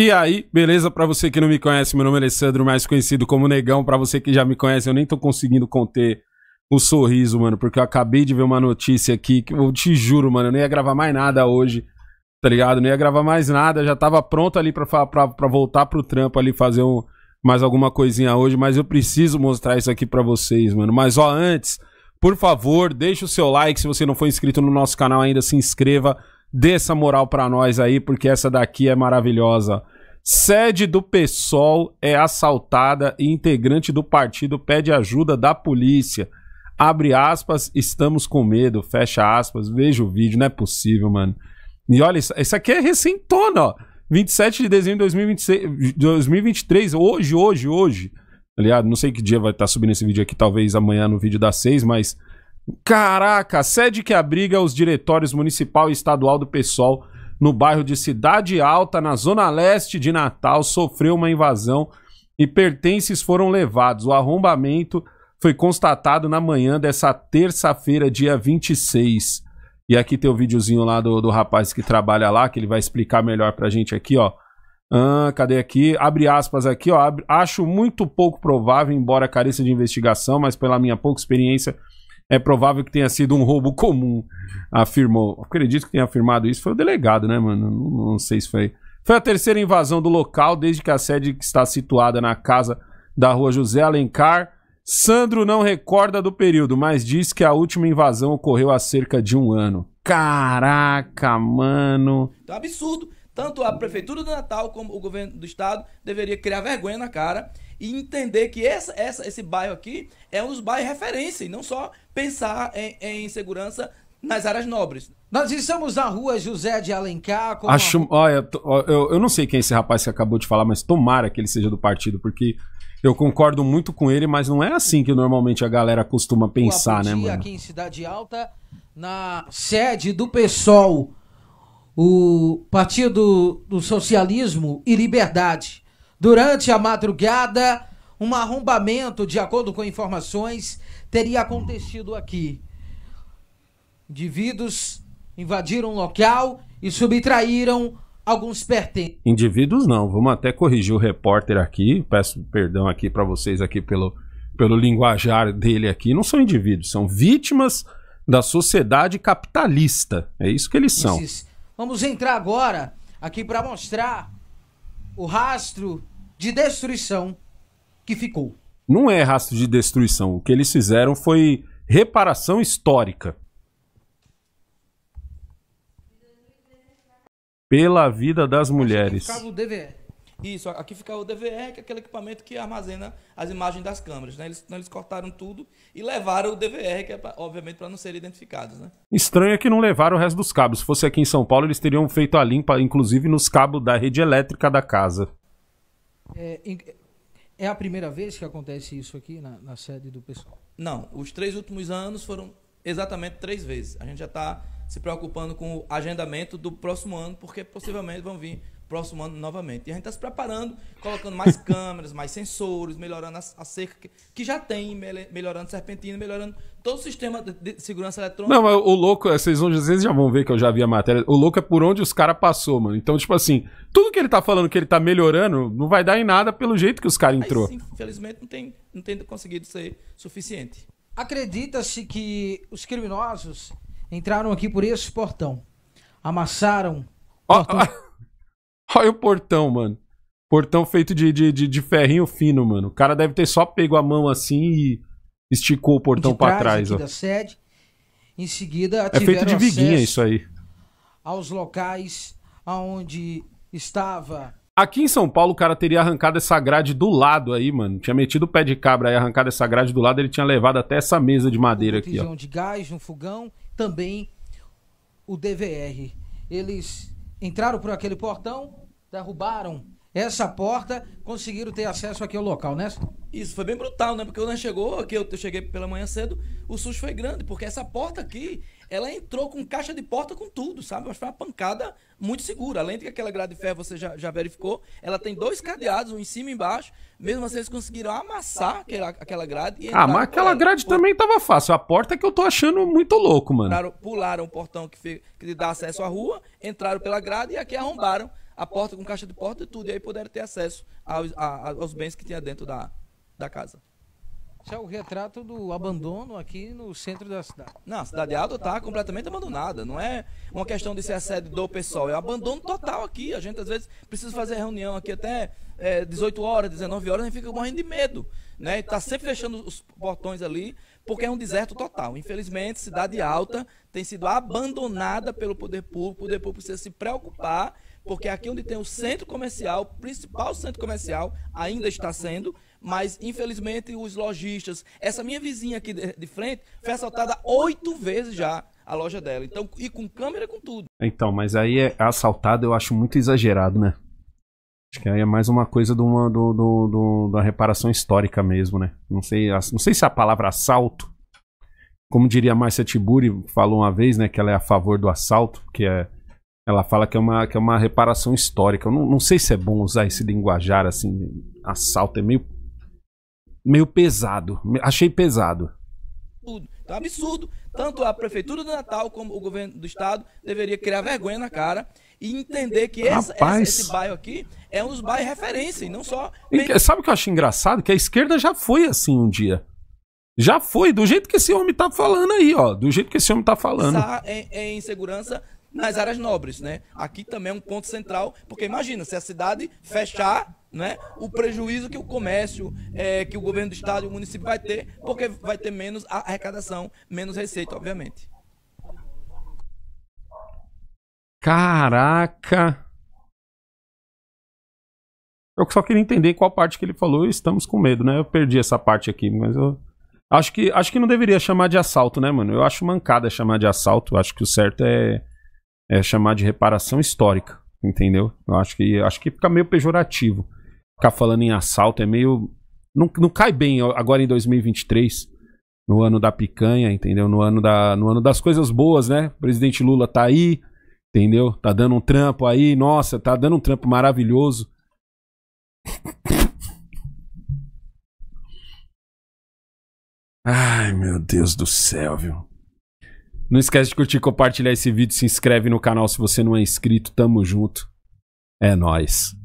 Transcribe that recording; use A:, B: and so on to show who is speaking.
A: E aí, beleza? Para você que não me conhece, meu nome é Alessandro, mais conhecido como Negão. Para você que já me conhece, eu nem tô conseguindo conter o sorriso, mano, porque eu acabei de ver uma notícia aqui que eu te juro, mano, eu não ia gravar mais nada hoje, tá ligado? Não ia gravar mais nada, já tava pronto ali pra, voltar pro trampo ali, fazer um, mais alguma coisinha hoje, mas eu preciso mostrar isso aqui para vocês, mano. Mas ó, antes, por favor, deixa o seu like. Se você não for inscrito no nosso canal ainda, se inscreva. Dê essa moral para nós aí, porque essa daqui é maravilhosa. Sede do PSOL é assaltada e integrante do partido pede ajuda da polícia. Abre aspas, estamos com medo, fecha aspas, veja o vídeo, não é possível, mano. E olha, isso, aqui é recentona, ó. 27 de dezembro de 2023, hoje, hoje, hoje. Aliás, não sei que dia vai estar tá subindo esse vídeo aqui, talvez amanhã no vídeo das seis, mas Caraca, sede que abriga os diretórios municipal e estadual do PSOL no bairro de Cidade Alta, na zona leste de Natal, sofreu uma invasão e pertences foram levados. O arrombamento foi constatado na manhã dessa terça-feira, dia 26. E aqui tem o videozinho lá do, do rapaz que trabalha lá, que ele vai explicar melhor pra gente aqui, ó. Ah, cadê aqui? Abre aspas aqui, ó. acho muito pouco provável, embora careça de investigação, mas pela minha pouca experiência é provável que tenha sido um roubo comum, afirmou. Acredito que tenha afirmado isso. Foi o delegado, né, mano? Não, não sei se foi. Foi a terceira invasão do local desde que a sede está situada na casa da rua José Alencar. Sandro não recorda do período, mas diz que a última invasão ocorreu há cerca de um ano. Caraca, mano. Tá absurdo.
B: Tanto a Prefeitura do Natal como o governo do estado deveria criar vergonha na cara e entender que essa, essa, esse bairro aqui é um dos bairros referência, e não só pensar em, em segurança nas áreas nobres. Nós estamos na rua José de Alencar. Acho, olha,
A: eu, eu não sei quem é esse rapaz que acabou de falar, mas tomara que ele seja do partido, porque eu concordo muito com ele, mas não é assim que normalmente a galera costuma pensar, né, mano? Aqui
C: em Cidade Alta, na
A: sede do PSOL o Partido
C: do Socialismo e Liberdade. Durante a madrugada, um arrombamento, de acordo com informações, teria acontecido aqui. Indivíduos invadiram o local e subtraíram alguns pertences.
A: Indivíduos não, vamos até corrigir o repórter aqui, peço perdão aqui para vocês aqui pelo, pelo linguajar dele aqui, não são indivíduos, são vítimas da sociedade capitalista. É isso que eles são. Esses
C: Vamos entrar agora aqui para mostrar o rastro de destruição que ficou.
A: Não é rastro de destruição. O que eles fizeram foi reparação histórica. Pela vida das mulheres.
B: Isso, aqui fica o DVR, que é aquele equipamento que armazena as imagens das câmeras. Né? Eles, então eles cortaram tudo e levaram o DVR, que é pra, obviamente para não serem identificados.
A: Né? Estranho é que não levaram o resto dos cabos. Se fosse aqui em São Paulo, eles teriam feito a limpa, inclusive nos cabos da rede elétrica da casa.
C: É, é a primeira vez que acontece isso aqui na, na sede do pessoal? Não,
B: os três últimos anos foram exatamente três vezes. A gente já está se preocupando com o agendamento do próximo ano, porque possivelmente vão vir próximo ano novamente. E a gente está se preparando, colocando mais câmeras, mais sensores, melhorando a, a cerca que, que, já tem, melhorando serpentina, melhorando todo o sistema de, de segurança eletrônica.
A: Não, mas o louco, é, vocês, vocês já vão ver que eu já vi a matéria. O louco é por onde os caras passou, mano. Então, tipo assim, tudo que ele tá falando que ele tá melhorando, não vai dar em nada pelo jeito que os caras entrou. Aí,
B: infelizmente não tem, não tem conseguido ser suficiente. Acredita-se que os criminosos
C: entraram aqui por esse portão. Amassaram. Oh, portão. Oh.
A: Olha o portão, mano. Portão feito de, de, de, de, ferrinho fino, mano. O cara deve ter só pego a mão assim e esticou o portão para trás. ó.
C: sede. Em seguida, é feito de viguinha isso aí. Aos locais aonde estava.
A: Aqui em São Paulo, o cara teria arrancado essa grade do lado aí, mano. Tinha metido o pé de cabra e arrancado essa grade do lado. Ele tinha levado até essa mesa de madeira aqui, ó. de
C: gás, um fogão. Também o DVR. Eles entraram por aquele portão, derrubaram
B: essa porta, conseguiram ter acesso aqui ao local, né? Isso foi bem brutal, né? Porque quando chegou, aqui eu cheguei pela manhã cedo, o susto foi grande, porque essa porta aqui ela entrou com caixa de porta com tudo, sabe? Mas foi uma pancada muito segura. Além de que aquela grade de ferro você já, já verificou, ela tem dois cadeados, um em cima e embaixo. Mesmo assim, eles conseguiram amassar aquela, aquela grade. ah, mas aquela
A: grade por... também tava fácil. A porta é que eu tô achando muito louco, mano. Pularam,
B: pularam o portão que, fe... que dá acesso à rua, entraram pela grade e aqui arrombaram a porta com caixa de porta e tudo. E aí puderam ter acesso aos, a, aos bens que tinha dentro da, da casa.
C: Isso é o retrato do abandono aqui no centro da cidade.
B: Não, a cidade alta está completamente abandonada. Não é uma questão de ser a sede do pessoal, é abandono total aqui. A gente às vezes precisa fazer reunião aqui até é, 18 horas, 19 horas, a gente fica morrendo de medo. Né? Está sempre fechando os portões ali, porque é um deserto total. Infelizmente, cidade alta tem sido abandonada pelo poder público. O poder público precisa se preocupar porque aqui onde tem o centro comercial, o principal centro comercial, ainda está sendo, mas, infelizmente, os lojistas. Essa minha vizinha aqui de, frente foi assaltada oito vezes já a loja dela. Então, e com
A: câmera com tudo. Então, mas aí é assaltado eu acho muito exagerado, né? Acho que aí é mais uma coisa de uma, do, do, do, da reparação histórica mesmo, né? Não sei, não sei se a palavra assalto, como diria Marcia Tiburi, falou uma vez, né, que ela é a favor do assalto, que é, ela fala que é uma, que é uma reparação histórica. Eu não, não sei se é bom usar esse linguajar assim, assalto é meio meio pesado. Achei pesado.
B: Tá é um absurdo. Tanto a Prefeitura do Natal como o governo do estado deveria criar vergonha na cara e entender que esse, esse, esse, bairro aqui é um dos bairros referência, e não só. E,
A: sabe o que eu acho engraçado? Que a esquerda já foi assim um dia. Já foi, do jeito que esse homem tá falando aí, ó. Do jeito que esse homem tá falando. Pensar
B: em, em segurança nas áreas nobres, né? Aqui também é um ponto central, porque imagina, se a cidade fechar, né, o prejuízo que o comércio, é, que o governo do estado e o município vai ter, porque vai ter menos arrecadação, menos receita, obviamente.
A: Caraca! Eu só queria entender qual parte que ele falou, estamos com medo, né? Eu perdi essa parte aqui, mas eu. Acho que, acho que não deveria chamar de assalto, né, mano? Eu acho mancada chamar de assalto. Acho que o certo é é, chamar de reparação histórica, entendeu? Eu acho que acho que fica meio pejorativo. Ficar falando em assalto é meio não, não cai bem agora em 2023, no ano da picanha, entendeu? No ano da no ano das coisas boas, né? O presidente Lula tá aí, entendeu? Tá dando um trampo aí, nossa, tá dando um trampo maravilhoso. Ai, meu Deus do céu, viu? Não esquece de curtir, compartilhar esse vídeo, se inscreve no canal se você não é inscrito. Tamo junto. É nós.